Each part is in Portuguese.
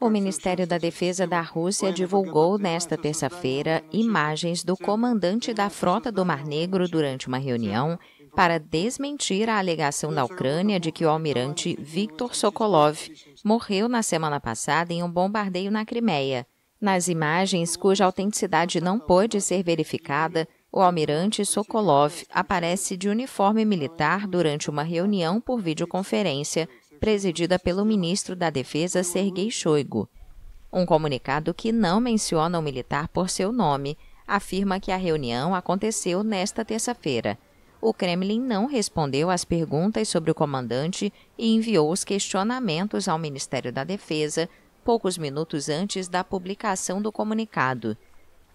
O Ministério da Defesa da Rússia divulgou nesta terça-feira imagens do comandante da Frota do Mar Negro durante uma reunião para desmentir a alegação da Ucrânia de que o almirante Viktor Sokolov morreu na semana passada em um bombardeio na Crimeia. Nas imagens, cuja autenticidade não pôde ser verificada, o almirante Sokolov aparece de uniforme militar durante uma reunião por videoconferência presidida pelo ministro da Defesa Sergei Shoigu. Um comunicado que não menciona o militar por seu nome afirma que a reunião aconteceu nesta terça-feira. O Kremlin não respondeu às perguntas sobre o comandante e enviou os questionamentos ao Ministério da Defesa poucos minutos antes da publicação do comunicado.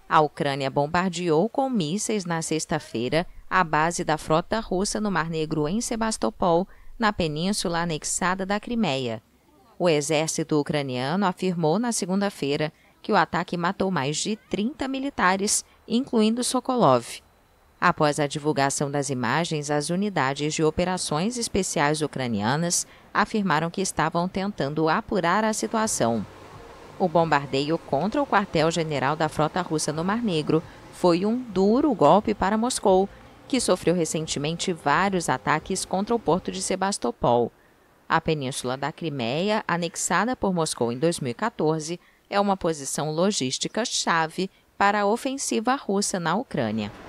A Ucrânia bombardeou com mísseis na sexta-feira a base da frota russa no Mar Negro em Sebastopol na península anexada da Crimeia. O exército ucraniano afirmou na segunda-feira que o ataque matou mais de 30 militares, incluindo Sokolov. Após a divulgação das imagens, as unidades de operações especiais ucranianas afirmaram que estavam tentando apurar a situação. O bombardeio contra o quartel-general da frota russa no Mar Negro foi um duro golpe para Moscou, que sofreu recentemente vários ataques contra o porto de Sebastopol. A península da Crimeia, anexada por Moscou em 2014, é uma posição logística-chave para a ofensiva russa na Ucrânia.